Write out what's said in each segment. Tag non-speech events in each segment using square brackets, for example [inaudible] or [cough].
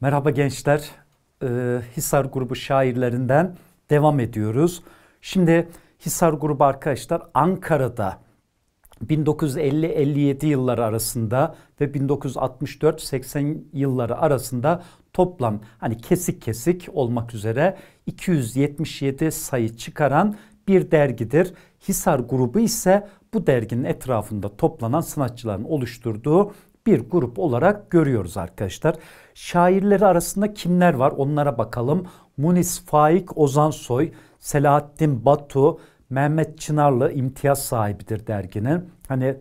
Merhaba gençler. Ee, Hisar grubu şairlerinden devam ediyoruz. Şimdi Hisar grubu arkadaşlar Ankara'da 1950-57 yılları arasında ve 1964-80 yılları arasında toplam hani kesik kesik olmak üzere 277 sayı çıkaran bir dergidir. Hisar grubu ise bu derginin etrafında toplanan sanatçıların oluşturduğu bir grup olarak görüyoruz arkadaşlar. Şairleri arasında kimler var onlara bakalım. Munis Faik Ozansoy, Selahattin Batu, Mehmet Çınarlı imtiyaz sahibidir derginin. Hani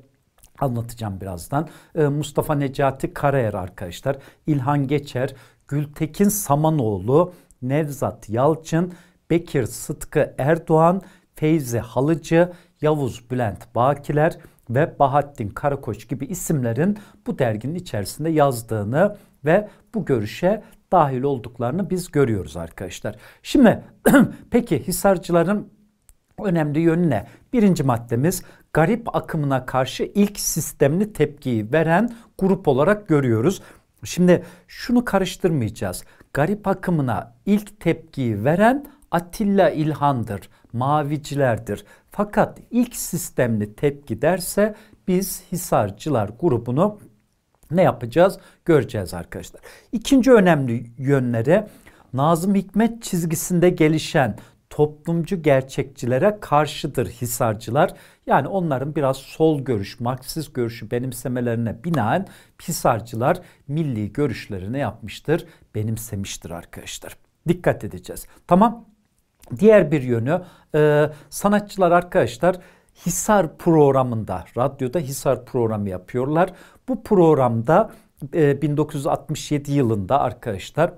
anlatacağım birazdan. Ee, Mustafa Necati Karayer arkadaşlar, İlhan Geçer, Gültekin Samanoğlu, Nevzat Yalçın, Bekir Sıtkı Erdoğan, Feyzi Halıcı, Yavuz Bülent Bakiler, ve Bahattin Karakoç gibi isimlerin bu derginin içerisinde yazdığını ve bu görüşe dahil olduklarını biz görüyoruz arkadaşlar. Şimdi [clears throat] peki Hisarcıların önemli yönü ne? Birinci maddemiz garip akımına karşı ilk sistemli tepkiyi veren grup olarak görüyoruz. Şimdi şunu karıştırmayacağız. Garip akımına ilk tepkiyi veren Atilla İlhan'dır mavicilerdir. Fakat ilk sistemli tepki derse biz hisarcılar grubunu ne yapacağız göreceğiz arkadaşlar. İkinci önemli yönleri Nazım Hikmet çizgisinde gelişen toplumcu gerçekçilere karşıdır Hisarcılar. Yani onların biraz sol görüş, Marksist görüşü benimsemelerine binaen Hisarcılar milli görüşlerini yapmıştır, benimsemiştir arkadaşlar. Dikkat edeceğiz. Tamam Diğer bir yönü e, sanatçılar arkadaşlar Hisar programında, radyoda Hisar programı yapıyorlar. Bu programda e, 1967 yılında arkadaşlar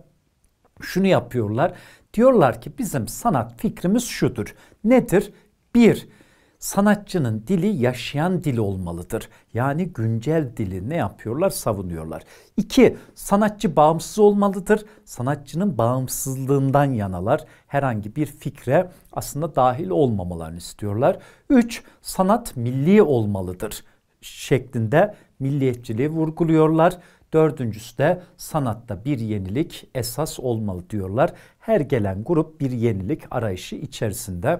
şunu yapıyorlar. Diyorlar ki bizim sanat fikrimiz şudur. Nedir? Bir, sanatçının dili yaşayan dil olmalıdır. Yani güncel dili ne yapıyorlar? Savunuyorlar. İki, sanatçı bağımsız olmalıdır. Sanatçının bağımsızlığından yanalar. Herhangi bir fikre aslında dahil olmamalarını istiyorlar. Üç, sanat milli olmalıdır şeklinde milliyetçiliği vurguluyorlar. Dördüncüsü de sanatta bir yenilik esas olmalı diyorlar. Her gelen grup bir yenilik arayışı içerisinde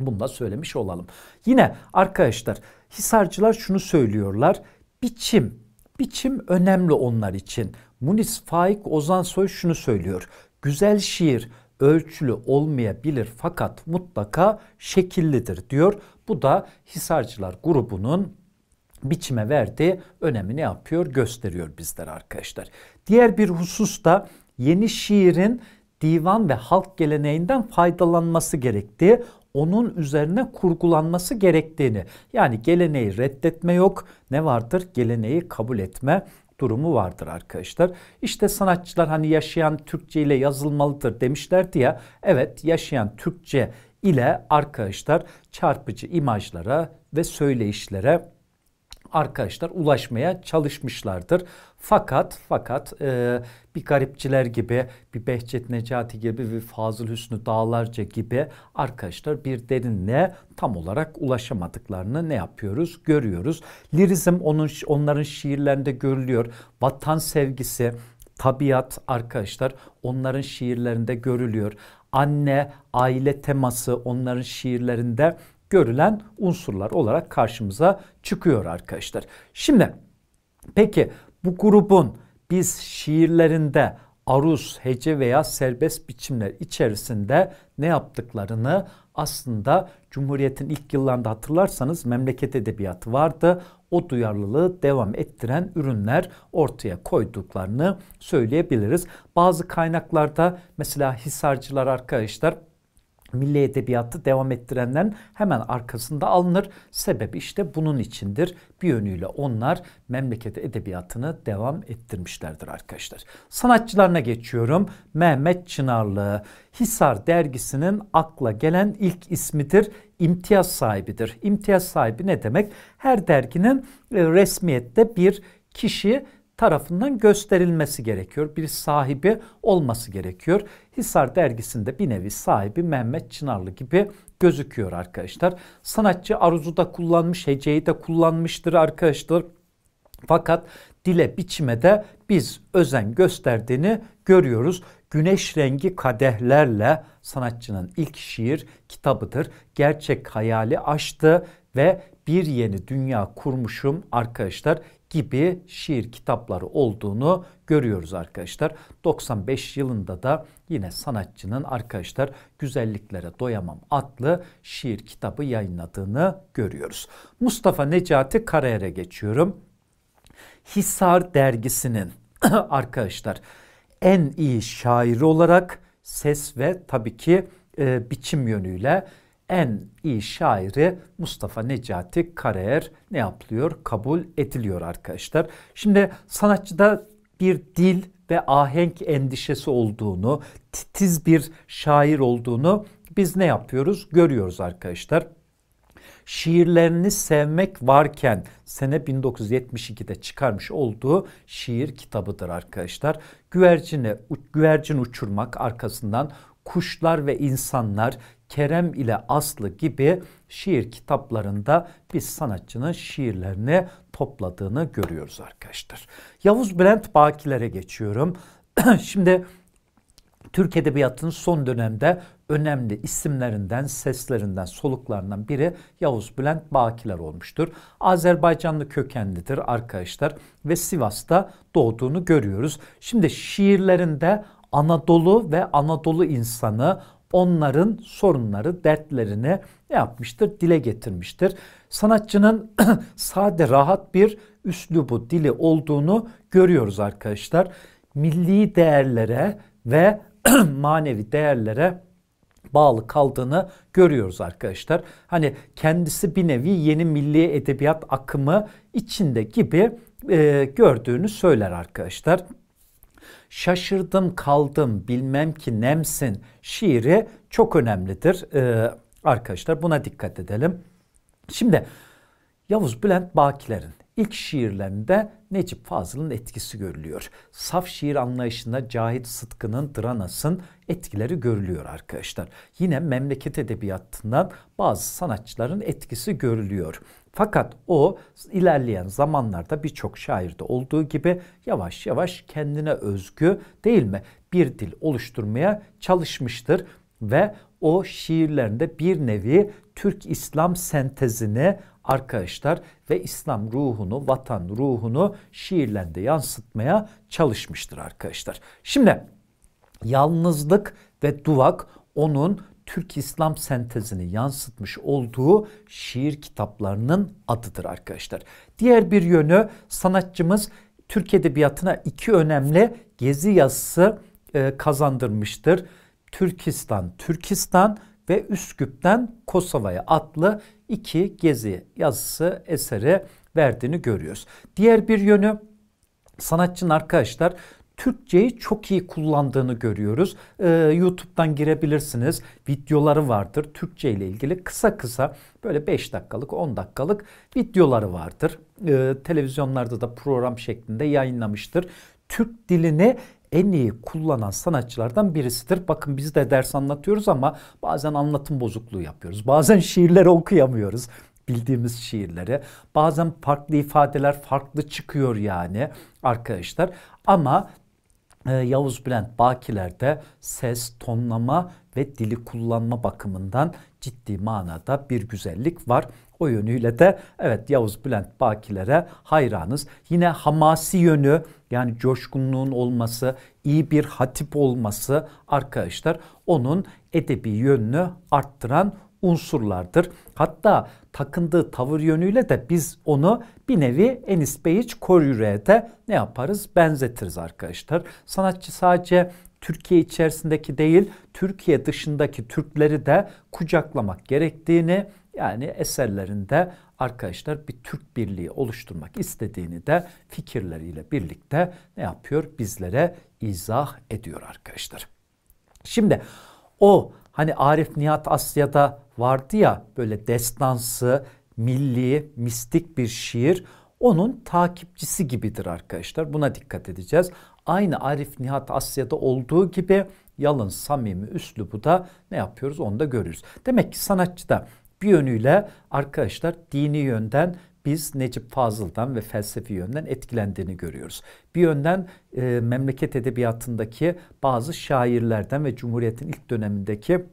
bunu da söylemiş olalım. Yine arkadaşlar Hisarcılar şunu söylüyorlar. Biçim, biçim önemli onlar için. Munis Faik Ozansoy şunu söylüyor. Güzel şiir ölçülü olmayabilir fakat mutlaka şekillidir diyor. Bu da Hisarcılar grubunun biçime verdiği önemini yapıyor, gösteriyor bizler arkadaşlar. Diğer bir husus da yeni şiirin divan ve halk geleneğinden faydalanması gerektiği onun üzerine kurgulanması gerektiğini yani geleneği reddetme yok ne vardır geleneği kabul etme durumu vardır arkadaşlar. İşte sanatçılar hani yaşayan Türkçe ile yazılmalıdır demişlerdi ya. Evet yaşayan Türkçe ile arkadaşlar çarpıcı imajlara ve söyleyişlere arkadaşlar ulaşmaya çalışmışlardır. Fakat fakat e, bir Garipçiler gibi, bir Behçet Necati gibi, bir Fazıl Hüsnü Dağlarca gibi arkadaşlar bir derinle tam olarak ulaşamadıklarını ne yapıyoruz? Görüyoruz. Lirizm onun, onların şiirlerinde görülüyor. Vatan sevgisi, tabiat arkadaşlar onların şiirlerinde görülüyor. Anne, aile teması onların şiirlerinde görülen unsurlar olarak karşımıza çıkıyor arkadaşlar. Şimdi peki bu grubun biz şiirlerinde aruz, hece veya serbest biçimler içerisinde ne yaptıklarını aslında Cumhuriyet'in ilk yıllarında hatırlarsanız memleket edebiyatı vardı. O duyarlılığı devam ettiren ürünler ortaya koyduklarını söyleyebiliriz. Bazı kaynaklarda mesela Hisarcılar arkadaşlar milli edebiyatı devam ettirenlerin hemen arkasında alınır. Sebep işte bunun içindir. Bir yönüyle onlar memleket edebiyatını devam ettirmişlerdir arkadaşlar. Sanatçılarına geçiyorum. Mehmet Çınarlı Hisar dergisinin akla gelen ilk ismidir. İmtiyaz sahibidir. İmtiyaz sahibi ne demek? Her derginin e, resmiyette bir kişi tarafından gösterilmesi gerekiyor. Bir sahibi olması gerekiyor. Hisar dergisinde bir nevi sahibi Mehmet Çınarlı gibi gözüküyor arkadaşlar. Sanatçı aruzu da kullanmış, heceyi de kullanmıştır arkadaşlar. Fakat dile biçime de biz özen gösterdiğini görüyoruz. Güneş rengi kadehlerle sanatçının ilk şiir kitabıdır. Gerçek hayali açtı ve bir yeni dünya kurmuşum arkadaşlar gibi şiir kitapları olduğunu görüyoruz arkadaşlar. 95 yılında da yine sanatçının arkadaşlar Güzelliklere Doyamam adlı şiir kitabı yayınladığını görüyoruz. Mustafa Necati Karayer'e geçiyorum. Hisar dergisinin [clears throat] arkadaşlar en iyi şairi olarak ses ve tabii ki e, biçim yönüyle en iyi şairi Mustafa Necati Karayer ne yapılıyor? Kabul ediliyor arkadaşlar. Şimdi sanatçıda bir dil ve ahenk endişesi olduğunu, titiz bir şair olduğunu biz ne yapıyoruz? Görüyoruz arkadaşlar şiirlerini sevmek varken sene 1972'de çıkarmış olduğu şiir kitabıdır arkadaşlar. Güvercine, güvercin uçurmak arkasından kuşlar ve insanlar Kerem ile Aslı gibi şiir kitaplarında biz sanatçının şiirlerini topladığını görüyoruz arkadaşlar. Yavuz Bülent Bakilere geçiyorum. [clears throat] Şimdi Türk Edebiyatı'nın son dönemde önemli isimlerinden, seslerinden, soluklarından biri Yavuz Bülent Bakiler olmuştur. Azerbaycanlı kökenlidir arkadaşlar ve Sivas'ta doğduğunu görüyoruz. Şimdi şiirlerinde Anadolu ve Anadolu insanı, onların sorunları, dertlerini ne yapmıştır? Dile getirmiştir. Sanatçının [clears throat] sade, rahat bir üslubu, dili olduğunu görüyoruz arkadaşlar. Milli değerlere ve [clears throat] manevi değerlere bağlı kaldığını görüyoruz arkadaşlar. Hani kendisi bir nevi yeni milli edebiyat akımı içinde gibi e, gördüğünü söyler arkadaşlar şaşırdım kaldım bilmem ki nemsin şiiri çok önemlidir ee, arkadaşlar. Buna dikkat edelim. Şimdi Yavuz Bülent Bakiler'in ilk şiirlerinde Necip Fazıl'ın etkisi görülüyor. Saf şiir anlayışında Cahit Sıtkı'nın Dranas'ın etkileri görülüyor arkadaşlar. Yine memleket edebiyatından bazı sanatçıların etkisi görülüyor. Fakat o ilerleyen zamanlarda birçok şairde olduğu gibi yavaş yavaş kendine özgü değil mi bir dil oluşturmaya çalışmıştır ve o şiirlerinde bir nevi Türk İslam sentezini arkadaşlar ve İslam ruhunu, vatan ruhunu şiirlerinde yansıtmaya çalışmıştır arkadaşlar. Şimdi yalnızlık ve duvak onun Türk İslam sentezini yansıtmış olduğu şiir kitaplarının adıdır arkadaşlar. Diğer bir yönü sanatçımız Türk Edebiyatı'na iki önemli gezi yazısı e, kazandırmıştır. Türkistan, Türkistan ve Üsküp'ten Kosova'ya adlı iki gezi yazısı eseri verdiğini görüyoruz. Diğer bir yönü sanatçının arkadaşlar Türkçeyi çok iyi kullandığını görüyoruz. Ee, YouTube'dan girebilirsiniz. Videoları vardır. Türkçe ile ilgili kısa kısa böyle 5 dakikalık 10 dakikalık videoları vardır. Ee, televizyonlarda da program şeklinde yayınlamıştır. Türk dilini en iyi kullanan sanatçılardan birisidir. Bakın biz de ders anlatıyoruz ama bazen anlatım bozukluğu yapıyoruz. Bazen şiirleri okuyamıyoruz bildiğimiz şiirleri. Bazen farklı ifadeler farklı çıkıyor yani arkadaşlar. Ama ee, Yavuz Bülent Bakiler'de ses, tonlama ve dili kullanma bakımından ciddi manada bir güzellik var. O yönüyle de evet Yavuz Bülent Bakiler'e hayranız. Yine hamasi yönü yani coşkunluğun olması, iyi bir hatip olması arkadaşlar onun edebi yönünü arttıran unsurlardır. Hatta takındığı tavır yönüyle de biz onu bir nevi Enis Beyiç Koryüre'ye de ne yaparız? Benzetiriz arkadaşlar. Sanatçı sadece Türkiye içerisindeki değil, Türkiye dışındaki Türkleri de kucaklamak gerektiğini yani eserlerinde arkadaşlar bir Türk birliği oluşturmak istediğini de fikirleriyle birlikte ne yapıyor? Bizlere izah ediyor arkadaşlar. Şimdi o hani Arif Nihat Asya'da vardı ya böyle destansı, milli, mistik bir şiir. Onun takipçisi gibidir arkadaşlar. Buna dikkat edeceğiz. Aynı Arif Nihat Asya'da olduğu gibi yalın, samimi üslubu da ne yapıyoruz onu da görürüz. Demek ki sanatçı da bir yönüyle arkadaşlar dini yönden biz Necip Fazıl'dan ve felsefi yönden etkilendiğini görüyoruz. Bir yönden e, memleket edebiyatındaki bazı şairlerden ve Cumhuriyet'in ilk dönemindeki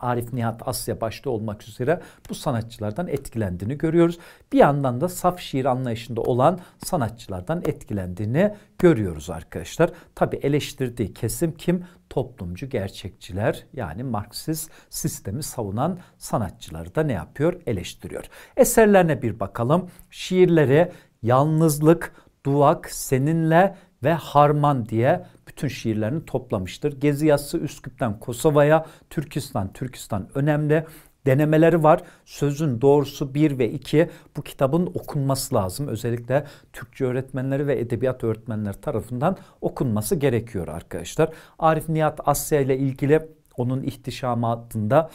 Arif Nihat Asya başta olmak üzere bu sanatçılardan etkilendiğini görüyoruz. Bir yandan da saf şiir anlayışında olan sanatçılardan etkilendiğini görüyoruz arkadaşlar. Tabi eleştirdiği kesim kim? Toplumcu gerçekçiler yani Marksist sistemi savunan sanatçıları da ne yapıyor? Eleştiriyor. Eserlerine bir bakalım. Şiirleri Yalnızlık, Duvak, Seninle ve Harman diye bütün şiirlerini toplamıştır. Gezi yazısı Üsküp'ten Kosova'ya, Türkistan, Türkistan önemli denemeleri var. Sözün doğrusu 1 ve 2 bu kitabın okunması lazım. Özellikle Türkçe öğretmenleri ve edebiyat öğretmenleri tarafından okunması gerekiyor arkadaşlar. Arif Nihat Asya ile ilgili onun ihtişamı altında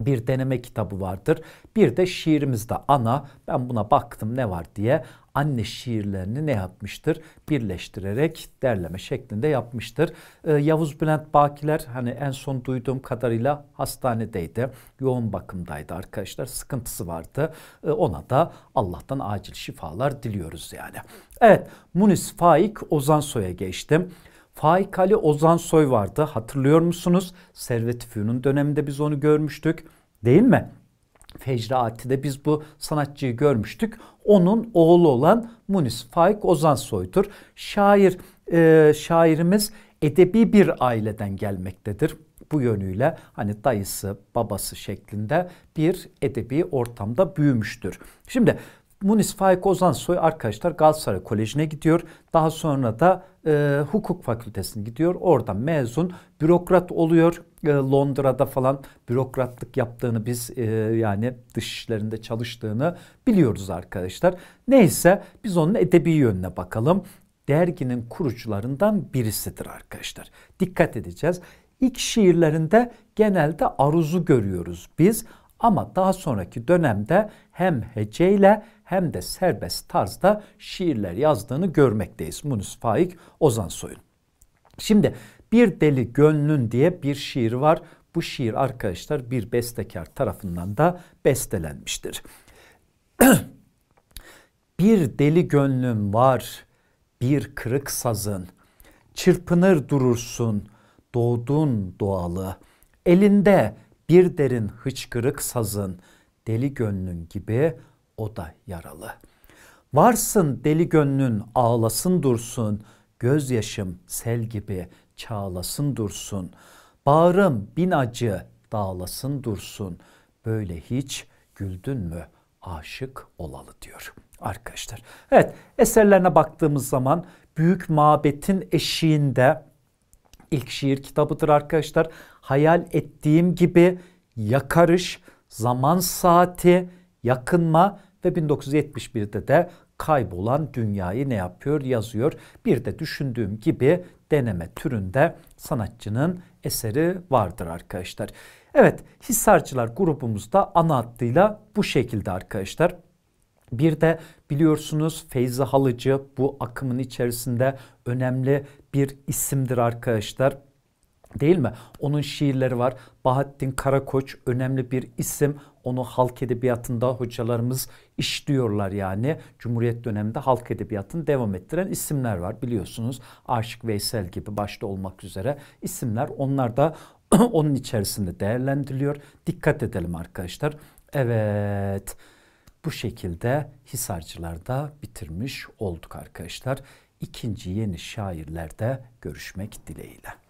bir deneme kitabı vardır. Bir de şiirimizde ana ben buna baktım ne var diye anne şiirlerini ne yapmıştır? Birleştirerek derleme şeklinde yapmıştır. Ee, Yavuz Bülent Bakiler hani en son duyduğum kadarıyla hastanedeydi. Yoğun bakımdaydı arkadaşlar. Sıkıntısı vardı. Ee, ona da Allah'tan acil şifalar diliyoruz yani. Evet Munis Faik Ozansoy'a geçtim. Faik Ali Ozansoy vardı hatırlıyor musunuz? Servet Fünun döneminde biz onu görmüştük değil mi? Fecraati'de biz bu sanatçıyı görmüştük. Onun oğlu olan Munis Faik Ozan Ozansoy'dur. Şair e, şairimiz edebi bir aileden gelmektedir. Bu yönüyle hani dayısı, babası şeklinde bir edebi ortamda büyümüştür. Şimdi Munis Faik Ozansoy arkadaşlar Galatasaray Koleji'ne gidiyor. Daha sonra da e, hukuk fakültesine gidiyor. Orada mezun bürokrat oluyor. E, Londra'da falan bürokratlık yaptığını biz e, yani dış işlerinde çalıştığını biliyoruz arkadaşlar. Neyse biz onun edebi yönüne bakalım. Derginin kurucularından birisidir arkadaşlar. Dikkat edeceğiz. İlk şiirlerinde genelde aruzu görüyoruz biz. Ama daha sonraki dönemde hem heceyle hem de serbest tarzda şiirler yazdığını görmekteyiz. Munis Faik Ozan Soy'un. Şimdi bir deli gönlün diye bir şiir var. Bu şiir arkadaşlar bir bestekar tarafından da bestelenmiştir. [clears throat] bir deli gönlüm var, bir kırık sazın. Çırpınır durursun, doğdun doğalı. Elinde bir derin hıçkırık sazın, deli gönlün gibi o da yaralı. Varsın deli gönlün ağlasın dursun, gözyaşım sel gibi çağlasın dursun. Bağrım bin acı dağlasın dursun, böyle hiç güldün mü aşık olalı diyor arkadaşlar. Evet eserlerine baktığımız zaman Büyük Mabet'in eşiğinde ilk şiir kitabıdır arkadaşlar. Hayal ettiğim gibi yakarış, zaman saati, yakınma ve 1971'de de kaybolan dünyayı ne yapıyor yazıyor. Bir de düşündüğüm gibi deneme türünde sanatçının eseri vardır arkadaşlar. Evet Hisarcılar grubumuzda ana hattıyla bu şekilde arkadaşlar. Bir de biliyorsunuz Feyzi Halıcı bu akımın içerisinde önemli bir isimdir arkadaşlar. Değil mi? Onun şiirleri var. Bahattin Karakoç önemli bir isim. Onu halk edebiyatında hocalarımız işliyorlar yani. Cumhuriyet döneminde halk edebiyatını devam ettiren isimler var biliyorsunuz. Aşık Veysel gibi başta olmak üzere isimler. Onlar da [clears throat] onun içerisinde değerlendiriliyor. Dikkat edelim arkadaşlar. Evet. Bu şekilde hisarcılar da bitirmiş olduk arkadaşlar. İkinci yeni şairlerde görüşmek dileğiyle.